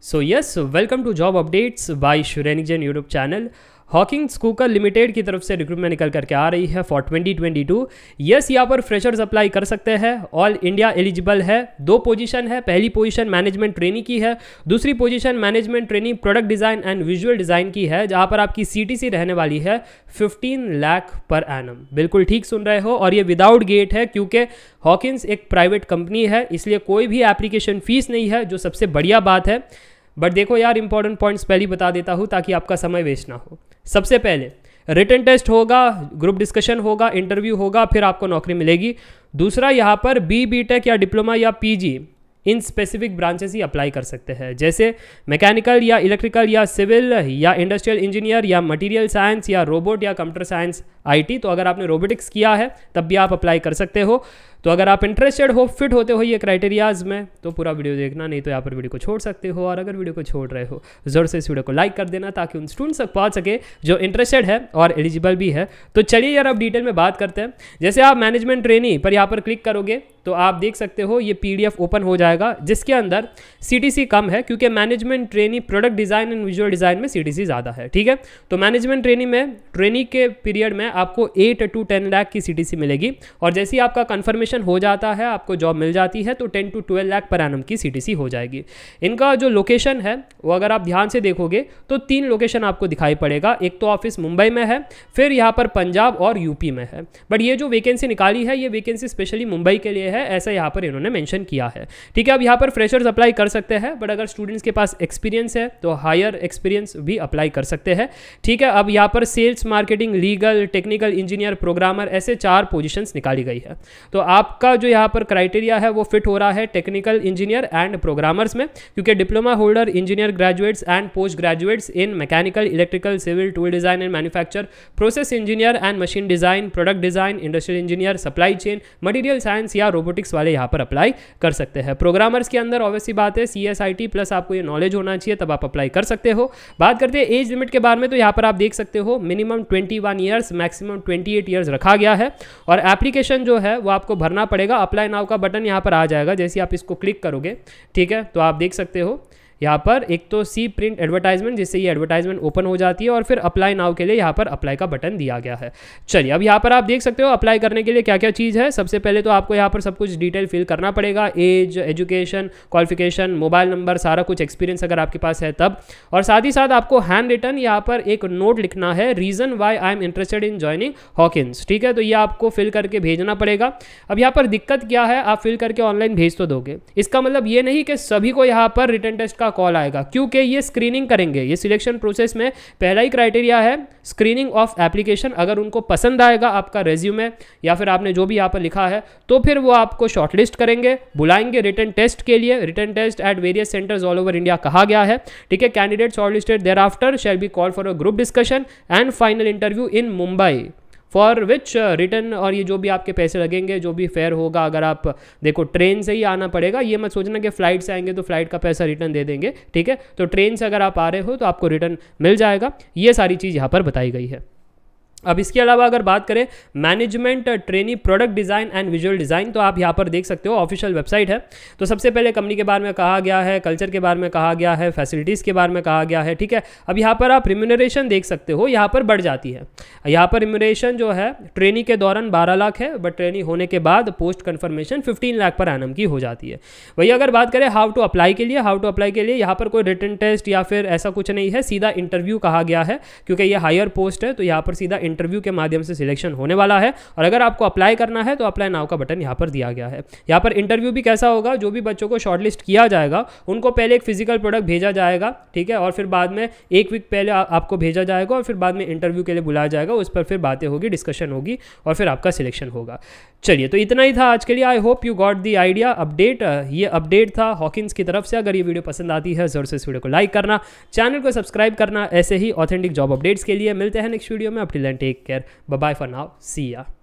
So yes, welcome to Job Updates by Shurenixgen YouTube channel. Hawkins cooker limited की तरफ से recruitment निकल करके आ रही है फॉर 2022 यस यहाँ पर फ्रेशर्स अप्लाई कर सकते हैं ऑल इंडिया एलिजिबल है दो पोजीशन है पहली पोजीशन मैनेजमेंट ट्रेनिंग की है दूसरी position management training product design and visual design की है जहाँ पर आपकी सी रहने वाली है फिफ्टीन लैख पर एनम बिल्कुल ठीक सुन रहे हो और ये विदाउट गेट है क्योंकि हॉकिंस एक प्राइवेट कंपनी है इसलिए कोई भी एप्लीकेशन फीस नहीं है जो सबसे बढ़िया बात है बट देखो यार इंपॉर्टेंट पॉइंट्स पहले बता देता हूँ ताकि आपका समय वेस्ट ना हो सबसे पहले रिटर्न टेस्ट होगा ग्रुप डिस्कशन होगा इंटरव्यू होगा फिर आपको नौकरी मिलेगी दूसरा यहाँ पर बी बी टेक या डिप्लोमा या जी इन स्पेसिफिक ब्रांचेस ही अप्लाई कर सकते हैं जैसे मैकेनिकल या इलेक्ट्रिकल या सिविल या इंडस्ट्रियल इंजीनियर या मटेरियल साइंस या रोबोट या कंप्यूटर साइंस आईटी तो अगर आपने रोबोटिक्स किया है तब भी आप अप्लाई कर सकते हो तो अगर आप इंटरेस्टेड हो फिट होते हो ये क्राइटेरियाज़ में तो पूरा वीडियो देखना नहीं तो यहाँ पर वीडियो को छोड़ सकते हो और अगर वीडियो को छोड़ रहे हो जोर से इस वीडियो को लाइक कर देना ताकि उन स्टूडेंट्स तक पहुँच सके जो इंटरेस्टेड है और एलिजिबल भी है तो चलिए यार अब डिटेल में बात करते हैं जैसे आप मैनेजमेंट ट्रेनी पर यहाँ पर क्लिक करोगे तो आप देख सकते हो ये पी ओपन हो जाएगा जिसके अंदर सी कम है क्योंकि management trainee product design and visual design में सी ज़्यादा है ठीक है तो मैनेजमेंट ट्रेनी में ट्रेनी के पीरियड में आपको एट टू टेन लाख की सी मिलेगी और जैसे ही आपका कन्फर्मेशन हो जाता है आपको जॉब मिल जाती है तो ten to twelve lakh per annum की सी हो जाएगी इनका जो लोकेशन है वो अगर आप ध्यान से देखोगे तो तीन लोकेशन आपको दिखाई पड़ेगा एक तो ऑफिस मुंबई में है फिर यहाँ पर पंजाब और यूपी में है बट ये जो वैकेंसी निकाली है ये वैकेंसी स्पेशली मुंबई के लिए है ऐसा यहाँ पर इन्होंने मैंशन किया है ठीक है अब यहाँ पर फ्रेशर्स अप्लाई कर सकते हैं बट अगर स्टूडेंट्स के पास एक्सपीरियंस है तो हायर एक्सपीरियंस भी अप्लाई कर सकते हैं ठीक है अब यहाँ पर sales marketing legal technical engineer programmer ऐसे चार पोजीशंस निकाली गई है तो आपका जो यहाँ पर क्राइटेरिया है वो फिट हो रहा है टेक्निकल इंजीनियर एंड प्रोग्रामर्स में क्योंकि diploma holder engineer graduates and post graduates in mechanical electrical civil tool design and manufacture process engineer and machine design product design industrial engineer supply chain material science या robotics वाले यहाँ पर apply कर सकते हैं programmers के अंदर obviously बात है C S I T plus आपको ये नॉलेज होना चाहिए तब आप अप्लाई कर सकते हो बात करते हैं एज लिमिट के बारे में तो यहाँ पर आप देख सकते हो minimum twenty one years maximum 28 eight years रखा गया है और एप्लीकेशन जो है वो आपको भरना पड़ेगा अप्लाई नाव का बटन यहाँ पर आ जाएगा जैसे आप इसको क्लिक करोगे ठीक है तो आप देख सकते हो यहाँ पर एक तो सी प्रिंट एडवर्टाइजमेंट जिससे ये एडवर्टाइजमेंट ओपन हो जाती है और फिर अप्लाई नाव के लिए यहाँ पर अप्लाई का बटन दिया गया है चलिए अब यहाँ पर आप देख सकते हो अप्लाई करने के लिए क्या क्या चीज़ है सबसे पहले तो आपको यहाँ पर सब कुछ डिटेल फिल करना पड़ेगा age education qualification mobile number सारा कुछ एक्सपीरियंस अगर आपके पास है तब और साथ ही साथ आपको हैंड रिटर्न यहाँ पर एक नोट लिखना है reason why I am interested in joining Hawkins ठीक है तो ये आपको फिल करके भेजना पड़ेगा अब यहाँ पर दिक्कत क्या है आप फिल करके ऑनलाइन भेज तो दोगे इसका मतलब ये नहीं कि सभी को यहाँ पर रिटर्न टेस्ट का का कॉल आएगा क्योंकि ये स्क्रीनिंग करेंगे ये सिलेक्शन प्रोसेस में पहला ही क्राइटेरिया है स्क्रीनिंग ऑफ एप्लीकेशन अगर उनको पसंद आएगा आपका रेज्यूमे या फिर आपने जो भी यहाँ पर लिखा है तो फिर वो आपको शॉर्टलिस्ट करेंगे बुलाएंगे रिटर्न टेस्ट के लिए written test at various centres all over India कहा गया है ठीक है candidate shortlisted thereafter shall be call for a group discussion and final interview in Mumbai for which written और ये जो भी आपके पैसे लगेंगे जो भी फेयर होगा अगर आप देखो ट्रेन से ही आना पड़ेगा ये मत सोचना कि फ्लाइट से आएंगे तो फ्लाइट का पैसा रिटर्न दे देंगे ठीक है तो ट्रेन से अगर आप आ रहे हो तो आपको रिटर्न मिल जाएगा ये सारी चीज़ यहाँ पर बताई गई है अब इसके अलावा अगर बात करें management trainee product design and visual design तो आप यहाँ पर देख सकते हो ऑफिशियल वेबसाइट है तो सबसे पहले कंपनी के बारे में कहा गया है कल्चर के बारे में कहा गया है फैसिलिटीज़ के बारे में कहा गया है ठीक है अब यहाँ पर आप रिम्यूनरेशन देख सकते हो यहाँ पर बढ़ जाती है यहाँ पर रिम्यूनरेशन जो है ट्रेनिंग के दौरान बारह लाख है बट ट्रेनिंग होने के बाद post conformation fifteen lakh per annum की हो जाती है वही अगर बात करें हाउ टू अप्लाई के लिए हाउ टू अप्लाई के लिए यहाँ पर कोई रिटर्न टेस्ट या फिर ऐसा कुछ नहीं है सीधा इंटरव्यू कहा गया है क्योंकि ये हायर पोस्ट है तो यहाँ पर सीधा इंटरव्यू के माध्यम से सिलेक्शन होने वाला है और अगर आपको अप्लाई करना है तो अप्लाई नाव का बटन यहाँ पर दिया गया है यहाँ पर इंटरव्यू भी कैसा होगा जो भी बच्चों को शॉर्टलिस्ट किया जाएगा उनको पहले एक फिजिकल प्रोडक्ट भेजा जाएगा ठीक है और फिर बाद में एक वीक पहले आपको भेजा जाएगा और फिर बाद में इंटरव्यू के लिए बुलाया जाएगा उस पर फिर बातें होगी डिस्कशन होगी और फिर आपका सिलेक्शन होगा चलिए तो इतना ही था आज के लिए I hope you got the idea update ये अपडेट था हॉकिंस की तरफ से अगर ये वीडियो पसंद आती है जरूर से इस वीडियो को लाइक करना चैनल को सब्सक्राइब करना ऐसे ही ऑथेंटिक जॉब अपडेट्स के लिए मिलते हैं नेक्स्ट वीडियो में up till take care bye for now see या